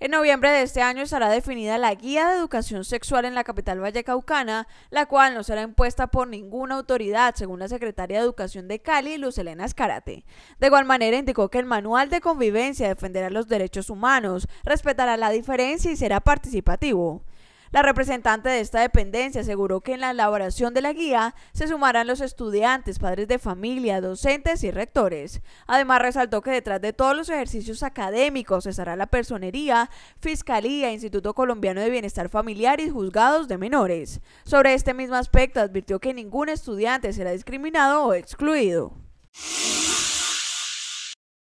En noviembre de este año estará definida la Guía de Educación Sexual en la capital vallecaucana, la cual no será impuesta por ninguna autoridad, según la secretaria de Educación de Cali, Luz Elena Escarate. De igual manera, indicó que el Manual de Convivencia defenderá los derechos humanos, respetará la diferencia y será participativo. La representante de esta dependencia aseguró que en la elaboración de la guía se sumarán los estudiantes, padres de familia, docentes y rectores. Además, resaltó que detrás de todos los ejercicios académicos estará la personería, fiscalía, Instituto Colombiano de Bienestar Familiar y juzgados de menores. Sobre este mismo aspecto, advirtió que ningún estudiante será discriminado o excluido.